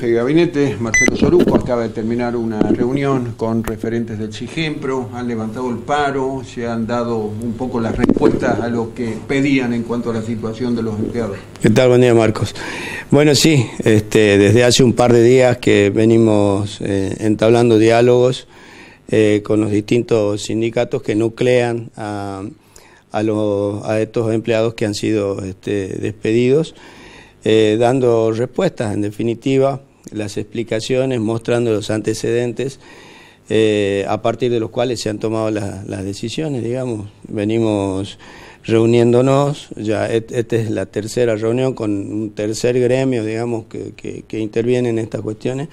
El gabinete, Marcelo Soruco, acaba de terminar una reunión con referentes del CIGEMPRO, han levantado el paro, se han dado un poco las respuestas a lo que pedían en cuanto a la situación de los empleados. ¿Qué tal? Buen día, Marcos. Bueno, sí, este, desde hace un par de días que venimos eh, entablando diálogos eh, con los distintos sindicatos que nuclean a, estos empleados que han sido este, despedidos. Eh, dando respuestas, en definitiva, las explicaciones, mostrando los antecedentes eh, a partir de los cuales se han tomado las decisiones, digamos. Venimos reuniéndonos, ya esta es la tercera reunión con un tercer gremio, digamos, que, que, interviene en estas cuestiones,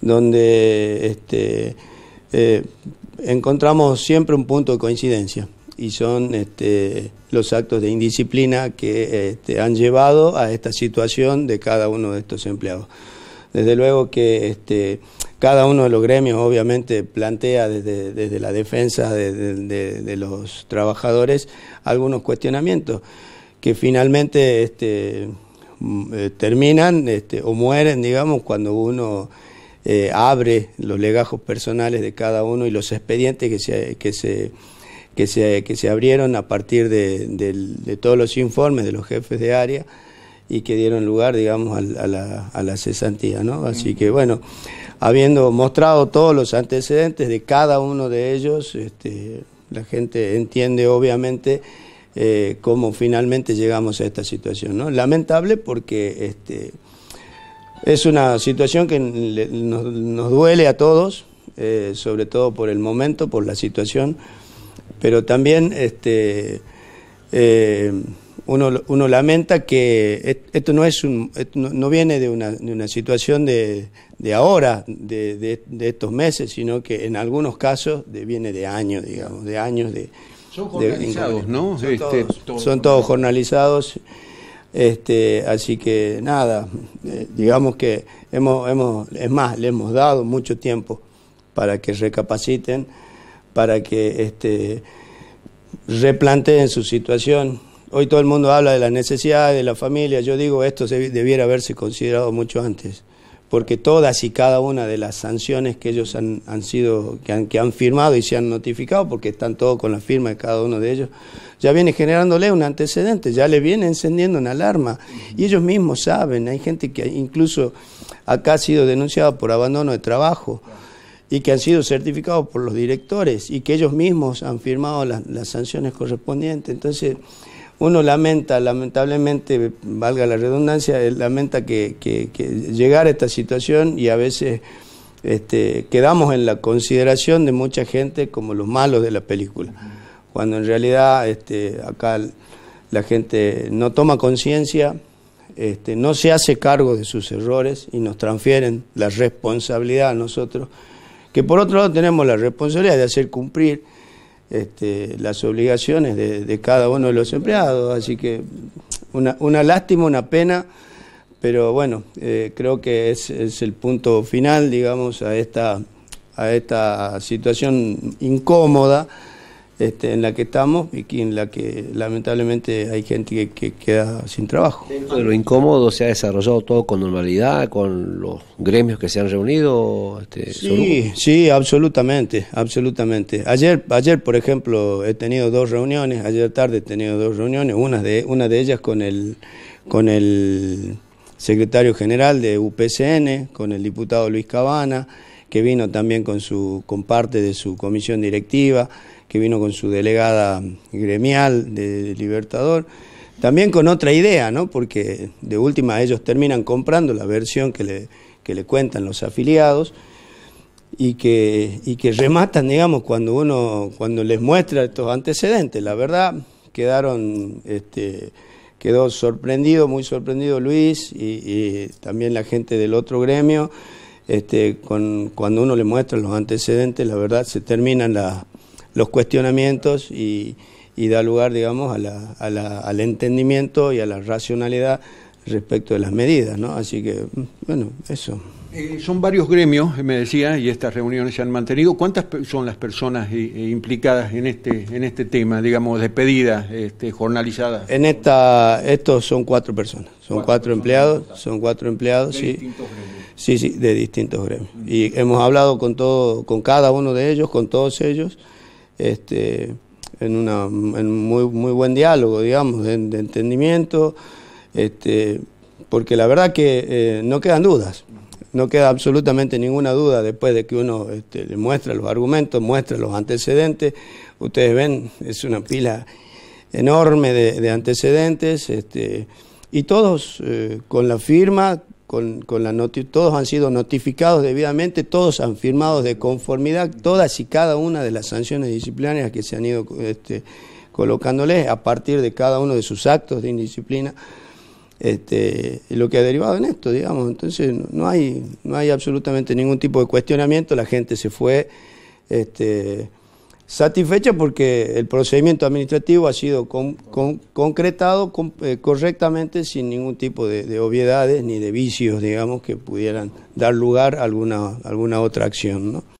donde este, eh, encontramos siempre un punto de coincidencia y son este, los actos de indisciplina que este, han llevado a esta situación de cada uno de estos empleados. Desde luego que este, cada uno de los gremios obviamente plantea desde, la defensa de, los trabajadores algunos cuestionamientos que finalmente este, mm, eh, terminan este, o mueren, digamos, cuando uno eh, abre los legajos personales de cada uno y los expedientes que se, que se, abrieron a partir de todos los informes de los jefes de área y que dieron lugar, digamos, a, la, cesantía, ¿no? Así que, bueno, habiendo mostrado todos los antecedentes de cada uno de ellos, este, la gente entiende, obviamente, eh, cómo finalmente llegamos a esta situación, ¿no? Lamentable porque este, es una situación que nos, duele a todos, eh, sobre todo por el momento, por la situación, pero también... Este, eh, uno, lamenta que esto no es un, no viene de una, situación de, ahora, de, estos meses, sino que en algunos casos viene de años, digamos, de años de... Son jornalizados, ¿no? Son, este, todos, jornalizados. Este, así que nada, eh, digamos que hemos, hemos, es más, le hemos dado mucho tiempo para que recapaciten, para que este, replanteen su situación Hoy todo el mundo habla de las necesidades de la familia. Yo digo, esto debiera haberse considerado mucho antes, porque todas y cada una de las sanciones que ellos han, han sido, que han, que han firmado y se han notificado, porque están todos con la firma de cada uno de ellos, ya viene generándole un antecedente, ya le viene encendiendo una alarma. Y ellos mismos saben, hay gente que incluso acá ha sido denunciada por abandono de trabajo y que han sido certificados por los directores y que ellos mismos han firmado las, las sanciones correspondientes. Entonces, uno lamenta, lamentablemente, valga la redundancia, lamenta que, que, llegar a esta situación y a veces este, quedamos en la consideración de mucha gente como los malos de la película, cuando en realidad este, acá la gente no toma conciencia, este, no se hace cargo de sus errores y nos transfieren la responsabilidad a nosotros, que por otro lado tenemos la responsabilidad de hacer cumplir este, las obligaciones de, cada uno de los empleados. Así que una, lástima, una pena, pero bueno, eh, creo que es, es, el punto final, digamos, a esta, a esta situación incómoda. Este, en la que estamos y en la que lamentablemente hay gente que, queda sin trabajo. Dentro lo incómodo se ha desarrollado todo con normalidad, con los gremios que se han reunido. Este, sí, sí, absolutamente, absolutamente. Ayer, ayer, por ejemplo, he tenido dos reuniones, ayer tarde he tenido dos reuniones, una de, una de ellas con el, con el secretario general de UPCN, con el diputado Luis Cabana que vino también con, su, parte de su comisión directiva, que vino con su delegada gremial de Libertador, también con otra idea, ¿no? porque de última ellos terminan comprando la versión que le, que le cuentan los afiliados y que, y que rematan, digamos, cuando uno, cuando les muestra estos antecedentes. La verdad, quedaron, este, quedó sorprendido, muy sorprendido Luis y también la gente del otro gremio este, con, cuando uno le muestra los antecedentes, la verdad se terminan los cuestionamientos y, da lugar, digamos, al entendimiento y a la racionalidad respecto de las medidas, ¿no? Así que, bueno, eso. Eh, son varios gremios, me decía, y estas reuniones se han mantenido. ¿Cuántas son las personas e implicadas en este en este tema, digamos, despedidas, este, jornalizadas? En esta, estos son cuatro personas, son cuatro, empleados, son cuatro empleados, de Distintos gremios Sí, sí, de distintos gremios. Y hemos hablado con todo, con cada uno de ellos, con todos ellos, este, en un en muy muy buen diálogo, digamos, de, entendimiento, este, porque la verdad que eh, no quedan dudas, no queda absolutamente ninguna duda después de que uno este, le muestra los argumentos, muestra los antecedentes. Ustedes ven, es una pila enorme de, antecedentes, este, y todos eh, con la firma con, con la todos han sido notificados debidamente, todos han firmado de conformidad todas y cada una de las sanciones disciplinarias que se han ido este, colocándoles a partir de cada uno de sus actos de indisciplina. Este, lo que ha derivado en esto, digamos. Entonces no hay, no hay absolutamente ningún tipo de cuestionamiento, la gente se fue este, Satisfecha porque el procedimiento administrativo ha sido concretado eh, correctamente sin ningún tipo de, obviedades ni de vicios, digamos, que pudieran dar lugar a alguna, alguna otra acción. ¿no?